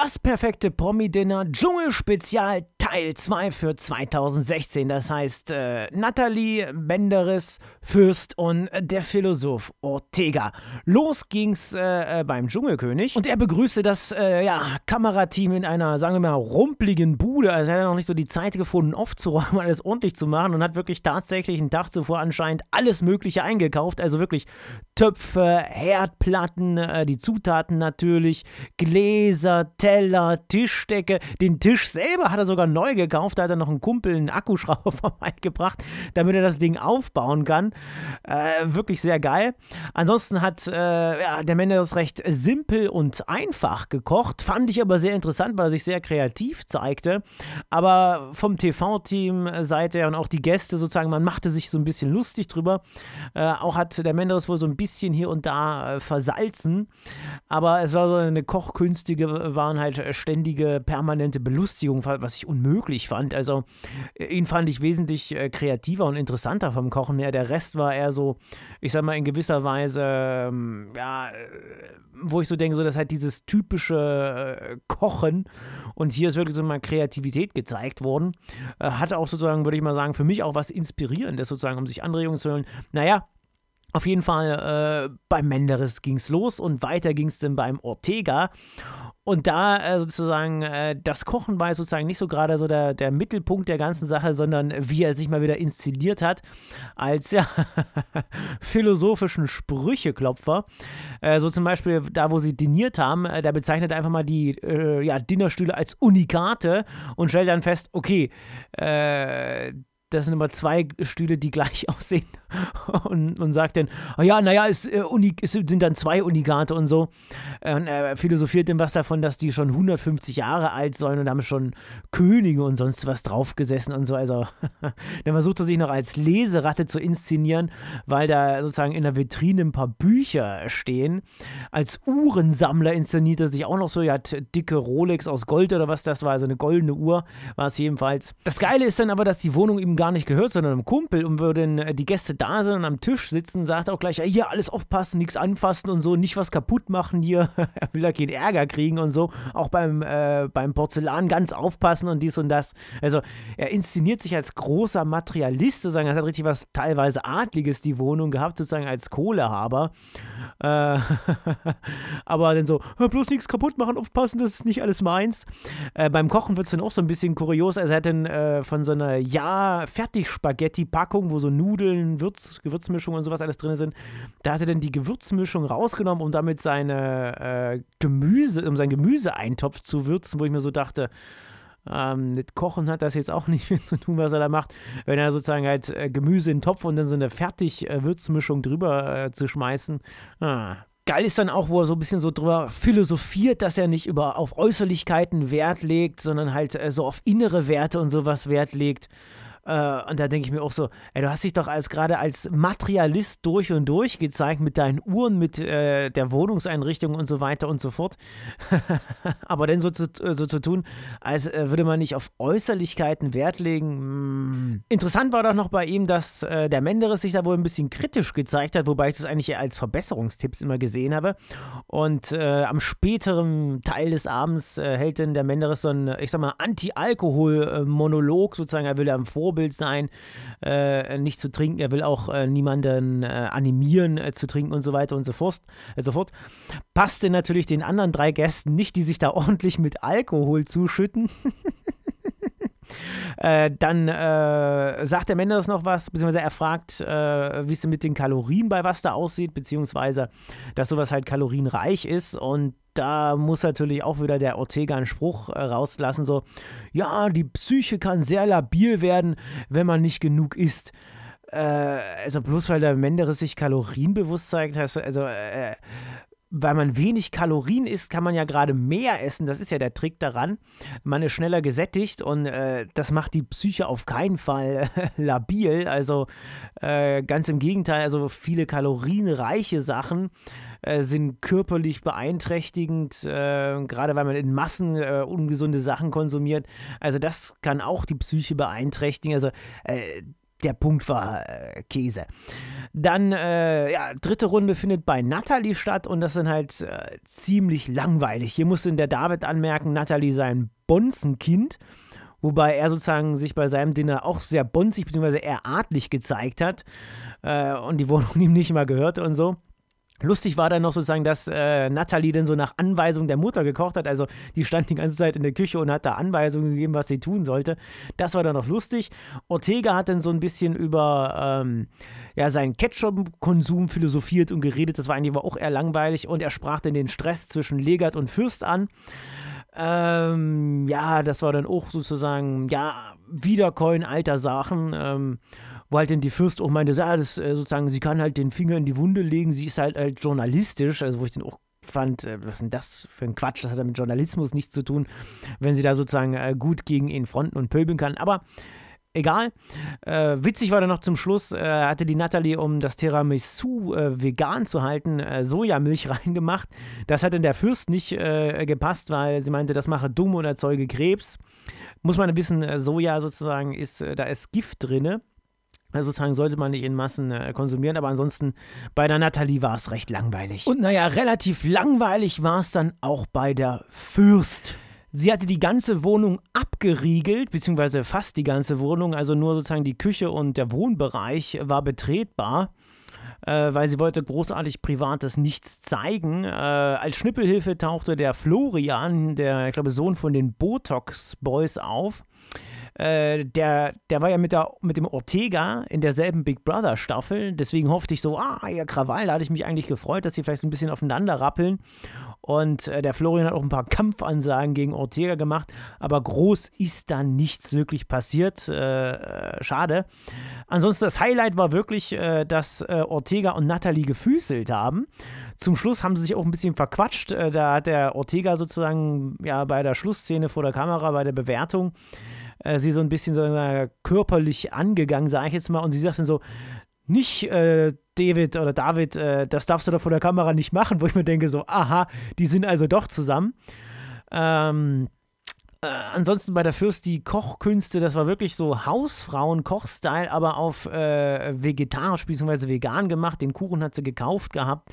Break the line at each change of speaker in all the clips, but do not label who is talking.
Das perfekte Promi-Dinner Dschungel-Spezial Teil 2 für 2016. Das heißt äh, Nathalie Benderis, Fürst und äh, der Philosoph Ortega. Los ging's äh, äh, beim Dschungelkönig und er begrüßte das äh, ja, Kamerateam in einer, sagen wir mal, rumpligen Bude. Also er hat noch nicht so die Zeit gefunden, aufzuräumen, alles ordentlich zu machen und hat wirklich tatsächlich einen Tag zuvor anscheinend alles Mögliche eingekauft. Also wirklich Töpfe, Herdplatten, äh, die Zutaten natürlich, Gläser, Teller, Tischdecke. Den Tisch selber hat er sogar noch neu gekauft. Da hat er noch einen Kumpel einen Akkuschrauber vorbeigebracht, damit er das Ding aufbauen kann. Äh, wirklich sehr geil. Ansonsten hat äh, ja, der Mendes recht simpel und einfach gekocht. Fand ich aber sehr interessant, weil er sich sehr kreativ zeigte. Aber vom TV-Team äh, Seite und auch die Gäste sozusagen, man machte sich so ein bisschen lustig drüber. Äh, auch hat der Mendes wohl so ein bisschen hier und da äh, versalzen. Aber es war so eine kochkünstige, waren halt ständige, permanente Belustigung, was ich unmöglich möglich fand. Also äh, ihn fand ich wesentlich äh, kreativer und interessanter vom Kochen her. Der Rest war eher so, ich sag mal, in gewisser Weise, ähm, ja, äh, wo ich so denke, so das halt dieses typische Kochen und hier ist wirklich so mal Kreativität gezeigt worden. Hatte auch sozusagen, würde ich mal sagen, für mich auch was Inspirierendes sozusagen, um sich Anregungen zu holen. Naja, auf jeden Fall äh, beim Menderes ging es los und weiter ging es dann beim Ortega. Und da äh, sozusagen, äh, das Kochen war sozusagen nicht so gerade so der, der Mittelpunkt der ganzen Sache, sondern wie er sich mal wieder inszeniert hat als ja, philosophischen Sprücheklopfer. Äh, so zum Beispiel da, wo sie diniert haben, äh, da bezeichnet er einfach mal die äh, ja, Dinnerstühle als Unikate und stellt dann fest, okay, äh, das sind immer zwei Stühle, die gleich aussehen. und, und sagt dann, oh ja, naja, es, äh, sind dann zwei Unigate und so. Und er philosophiert dann was davon, dass die schon 150 Jahre alt sollen und haben schon Könige und sonst was draufgesessen und so. Also dann versucht er sich noch als Leseratte zu inszenieren, weil da sozusagen in der Vitrine ein paar Bücher stehen. Als Uhrensammler inszeniert er sich auch noch so. Er hat dicke Rolex aus Gold oder was das war, also eine goldene Uhr war es jedenfalls. Das Geile ist dann aber, dass die Wohnung ihm gar nicht gehört, sondern einem Kumpel und würden äh, die Gäste da sind und am Tisch sitzen, sagt auch gleich, ja, hier alles aufpassen, nichts anfassen und so, nicht was kaputt machen hier, er will da keinen Ärger kriegen und so, auch beim, äh, beim Porzellan ganz aufpassen und dies und das. Also er inszeniert sich als großer Materialist, sozusagen, Er hat richtig was teilweise Adliges, die Wohnung gehabt, sozusagen als Kohlehaber. Äh, aber dann so, bloß nichts kaputt machen, aufpassen, das ist nicht alles meins. Äh, beim Kochen wird es dann auch so ein bisschen kurios, also er hat dann äh, von so einer ja fertig Spaghetti Packung, wo so Nudeln, Würstchen Gewürz, Gewürzmischungen und sowas alles drin sind. Da hat er dann die Gewürzmischung rausgenommen, um damit seine äh, Gemüse, um seinen Gemüseeintopf zu würzen, wo ich mir so dachte, ähm, mit Kochen hat das jetzt auch nicht viel zu tun, was er da macht. Wenn er sozusagen halt äh, Gemüse in den Topf und dann so eine Fertig-Würzmischung äh, drüber äh, zu schmeißen. Ah. Geil ist dann auch, wo er so ein bisschen so drüber philosophiert, dass er nicht über auf Äußerlichkeiten Wert legt, sondern halt äh, so auf innere Werte und sowas Wert legt. Äh, und da denke ich mir auch so, ey, du hast dich doch als gerade als Materialist durch und durch gezeigt mit deinen Uhren, mit äh, der Wohnungseinrichtung und so weiter und so fort. Aber dann so zu, äh, so zu tun, als äh, würde man nicht auf Äußerlichkeiten Wert legen. Hm. Interessant war doch noch bei ihm, dass äh, der Menderes sich da wohl ein bisschen kritisch gezeigt hat, wobei ich das eigentlich eher als Verbesserungstipps immer gesehen habe. Und äh, am späteren Teil des Abends hält denn der Menderes so einen, ich sag mal, Anti-Alkohol-Monolog sozusagen. Er will ja im Vorbild Vorbild sein, äh, nicht zu trinken. Er will auch äh, niemanden äh, animieren äh, zu trinken und so weiter und so fort. Äh, so fort. Passte natürlich den anderen drei Gästen nicht, die sich da ordentlich mit Alkohol zuschütten. Äh, dann äh, sagt der Mendes noch was, beziehungsweise er fragt, äh, wie es mit den Kalorien bei Wasser aussieht, beziehungsweise, dass sowas halt kalorienreich ist und da muss natürlich auch wieder der Ortega einen Spruch äh, rauslassen, so, ja, die Psyche kann sehr labil werden, wenn man nicht genug isst. Äh, also bloß weil der Menderes sich kalorienbewusst zeigt, heißt, also äh, weil man wenig Kalorien isst, kann man ja gerade mehr essen. Das ist ja der Trick daran. Man ist schneller gesättigt und äh, das macht die Psyche auf keinen Fall labil. Also äh, ganz im Gegenteil, also viele kalorienreiche Sachen äh, sind körperlich beeinträchtigend, äh, gerade weil man in Massen äh, ungesunde Sachen konsumiert. Also das kann auch die Psyche beeinträchtigen. Also äh, der Punkt war äh, Käse. Dann, äh, ja, dritte Runde findet bei Natalie statt und das sind halt äh, ziemlich langweilig. Hier musste der David anmerken, Natalie sei ein Bonzenkind, wobei er sozusagen sich bei seinem Dinner auch sehr bonzig bzw. eher artlich gezeigt hat äh, und die Wohnung ihm nicht mal gehörte und so. Lustig war dann noch sozusagen, dass äh, Natalie dann so nach Anweisung der Mutter gekocht hat. Also die stand die ganze Zeit in der Küche und hat da Anweisungen gegeben, was sie tun sollte. Das war dann noch lustig. Ortega hat dann so ein bisschen über ähm, ja, seinen Ketchup-Konsum philosophiert und geredet. Das war eigentlich aber auch eher langweilig. Und er sprach dann den Stress zwischen Legat und Fürst an. Ähm, ja, das war dann auch sozusagen, ja, Wiedercoin alter Sachen. Ähm, wo halt denn die Fürst auch meinte, ja, das äh, sozusagen, sie kann halt den Finger in die Wunde legen, sie ist halt, halt journalistisch, also wo ich den auch fand, äh, was ist denn das für ein Quatsch, das hat ja mit Journalismus nichts zu tun, wenn sie da sozusagen äh, gut gegen ihn fronten und pöbeln kann, aber egal. Äh, witzig war dann noch zum Schluss, äh, hatte die Natalie, um das Tiramisu äh, vegan zu halten, Sojamilch reingemacht. Das hat in der Fürst nicht gepasst, weil sie meinte, das mache dumm und erzeuge Krebs. Muss man wissen, Soja sozusagen ist, da ist Gift drinne. Also sozusagen sollte man nicht in Massen äh, konsumieren, aber ansonsten bei der Nathalie war es recht langweilig. Und naja, relativ langweilig war es dann auch bei der Fürst. Sie hatte die ganze Wohnung abgeriegelt, beziehungsweise fast die ganze Wohnung, also nur sozusagen die Küche und der Wohnbereich war betretbar äh, weil sie wollte großartig Privates nichts zeigen. Äh, als Schnippelhilfe tauchte der Florian, der, ich glaube, Sohn von den Botox Boys auf. Äh, der, der war ja mit, der, mit dem Ortega in derselben Big Brother Staffel. Deswegen hoffte ich so, ah, ja, Krawall, da hatte ich mich eigentlich gefreut, dass sie vielleicht so ein bisschen aufeinander rappeln. Und äh, der Florian hat auch ein paar Kampfansagen gegen Ortega gemacht, aber groß ist da nichts wirklich passiert. Äh, äh schade. Ansonsten das Highlight war wirklich, äh, dass Ortega und Natalie gefüßelt haben. Zum Schluss haben sie sich auch ein bisschen verquatscht. da hat der Ortega sozusagen ja bei der Schlussszene vor der Kamera, bei der Bewertung, äh, sie so ein bisschen so körperlich angegangen, sage ich jetzt mal, und sie sagt dann so, nicht äh, David oder David, äh, das darfst du doch vor der Kamera nicht machen, wo ich mir denke, so, aha, die sind also doch zusammen. Ähm, äh, ansonsten bei der Fürst die Kochkünste, das war wirklich so Hausfrauen-Kochstyle, aber auf äh, vegetarisch bzw. vegan gemacht. Den Kuchen hat sie gekauft gehabt.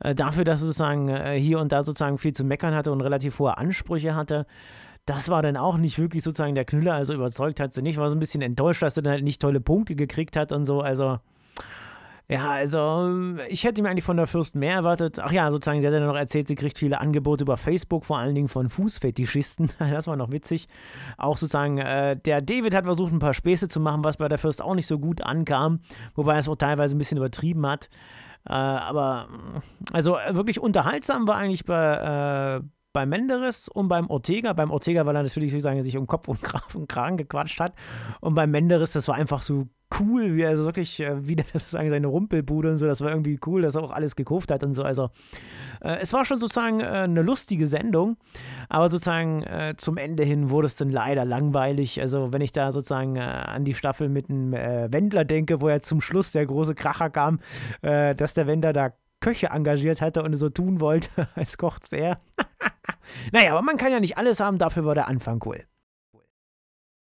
Äh, dafür, dass sie sozusagen äh, hier und da sozusagen viel zu meckern hatte und relativ hohe Ansprüche hatte das war dann auch nicht wirklich sozusagen der Knüller, also überzeugt hat sie nicht, war so ein bisschen enttäuscht, dass sie dann halt nicht tolle Punkte gekriegt hat und so, also ja, also ich hätte mir eigentlich von der Fürst mehr erwartet. Ach ja, sozusagen, sie hat dann noch erzählt, sie kriegt viele Angebote über Facebook, vor allen Dingen von Fußfetischisten. Das war noch witzig. Auch sozusagen, äh, der David hat versucht, ein paar Späße zu machen, was bei der Fürst auch nicht so gut ankam, wobei er es auch teilweise ein bisschen übertrieben hat. Äh, aber also äh, wirklich unterhaltsam war eigentlich bei, äh, beim Menderes und beim Ortega. Beim Ortega, weil er natürlich sozusagen sich um Kopf und Kragen gequatscht hat. Und beim Menderes, das war einfach so cool, wie er so wirklich äh, wieder sozusagen seine Rumpelbude und so, das war irgendwie cool, dass er auch alles gekauft hat und so. Also äh, es war schon sozusagen äh, eine lustige Sendung, aber sozusagen äh, zum Ende hin wurde es dann leider langweilig. Also wenn ich da sozusagen äh, an die Staffel mit dem äh, Wendler denke, wo ja zum Schluss der große Kracher kam, dass der Wendler da Köche engagiert hatte und so tun wollte, als kocht er. Naja, aber man kann ja nicht alles haben, dafür war der Anfang cool.